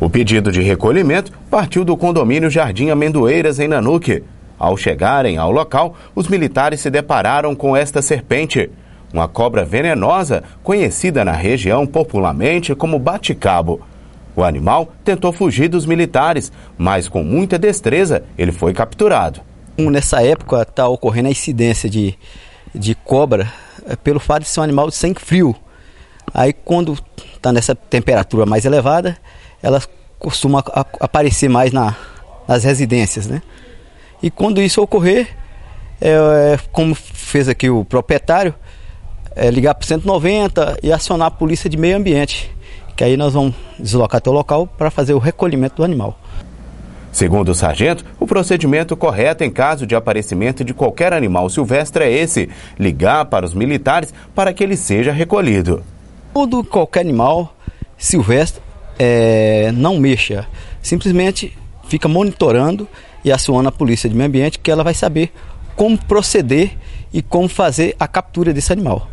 O pedido de recolhimento partiu do condomínio Jardim Amendoeiras, em Nanuque. Ao chegarem ao local, os militares se depararam com esta serpente, uma cobra venenosa conhecida na região popularmente como baticabo. O animal tentou fugir dos militares, mas com muita destreza ele foi capturado. Nessa época está ocorrendo a incidência de, de cobra é pelo fato de ser um animal sem frio. Aí quando está nessa temperatura mais elevada, ela costuma aparecer mais na, nas residências, né? E quando isso ocorrer, é, é como fez aqui o proprietário, é ligar para o 190 e acionar a polícia de meio ambiente, que aí nós vamos deslocar até o local para fazer o recolhimento do animal. Segundo o sargento, o procedimento correto em caso de aparecimento de qualquer animal silvestre é esse: ligar para os militares para que ele seja recolhido. Todo qualquer animal silvestre é, não mexa, simplesmente fica monitorando e acionando a polícia de meio ambiente que ela vai saber como proceder e como fazer a captura desse animal.